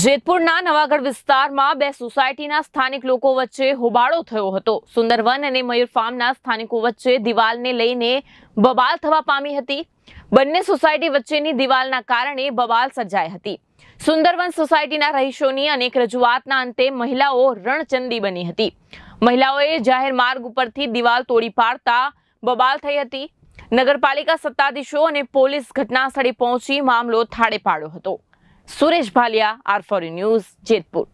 જેતપુર ના નવાગઢ વિસ્તારમાં બે સોસાયટીના સ્થાનિક લોકો વચ્ચે હોબાળો થયો હતો સુંદરવન અને મયુર ફાર્મના સ્થાનિકો વચ્ચે દીવાલને લઈને બબાલ થવા પામી હતી બંને સોસાયટી વચ્ચેની દીવાલના કારણે બબાલ સજાય હતી સુંદરવન સોસાયટીના રહેશોની અનેક રજૂઆતના અંતે મહિલાઓ રણચંદી બની હતી મહિલાઓએ જાહેર માર્ગ ઉપરથી દીવાલ તોડી પાડતા બબાલ થઈ હતી નગરપાલિકા સત્તાધીશો અને પોલીસ ઘટનાસ્થળે પહોંચી મામલો થાડે પાડ્યો હતો Suresh Bhaliya R four news Jetpur